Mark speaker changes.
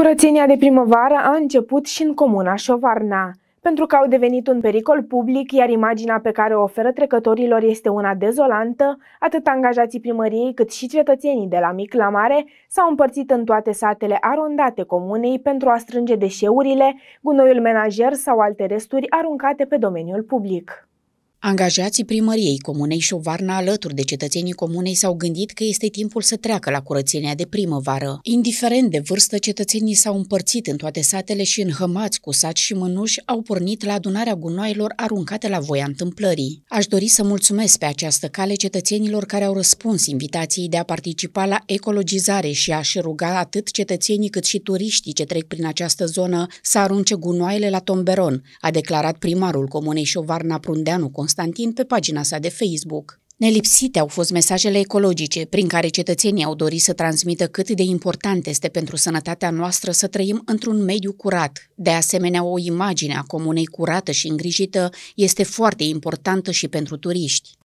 Speaker 1: Curățenia de primăvară a început și în comuna Șovarna. Pentru că au devenit un pericol public, iar imaginea pe care o oferă trecătorilor este una dezolantă, atât angajații primăriei cât și cetățenii de la mic la mare s-au împărțit în toate satele arondate comunei pentru a strânge deșeurile, gunoiul menajer sau alte resturi aruncate pe domeniul public.
Speaker 2: Angajații primăriei Comunei Șovarna alături de cetățenii comunei s-au gândit că este timpul să treacă la curățenia de primăvară. Indiferent de vârstă, cetățenii s-au împărțit în toate satele și hămați cu saci și mânuși au pornit la adunarea gunoailor aruncate la voia întâmplării. Aș dori să mulțumesc pe această cale cetățenilor care au răspuns invitației de a participa la ecologizare și aș ruga atât cetățenii cât și turiștii ce trec prin această zonă să arunce gunoaiele la tomberon, a declarat primarul Comunei Șovarna Prundeanu Constantin pe pagina sa de Facebook. Nelipsite au fost mesajele ecologice prin care cetățenii au dorit să transmită cât de important este pentru sănătatea noastră să trăim într-un mediu curat. De asemenea, o imagine a comunei curată și îngrijită este foarte importantă și pentru turiști.